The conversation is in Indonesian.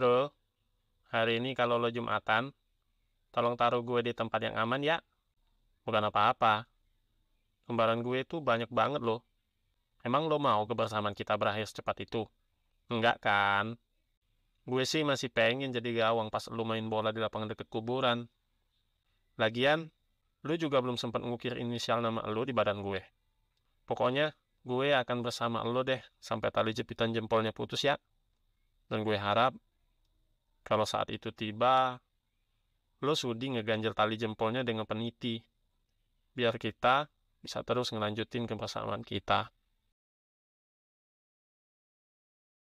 Bro, hari ini kalau lo Jumatan, tolong taruh gue di tempat yang aman ya. Bukan apa-apa. Umbaran gue itu banyak banget loh. Emang lo mau kebersamaan kita berakhir secepat itu? Enggak kan? Gue sih masih pengen jadi gawang pas lo main bola di lapangan deket kuburan. Lagian, lo juga belum sempat ngukir inisial nama lo di badan gue. Pokoknya, gue akan bersama lo deh sampai tali jepitan jempolnya putus ya. Dan gue harap kalau saat itu tiba, lo sudi ngeganjel tali jempolnya dengan peniti. Biar kita bisa terus ngelanjutin kebersamaan kita.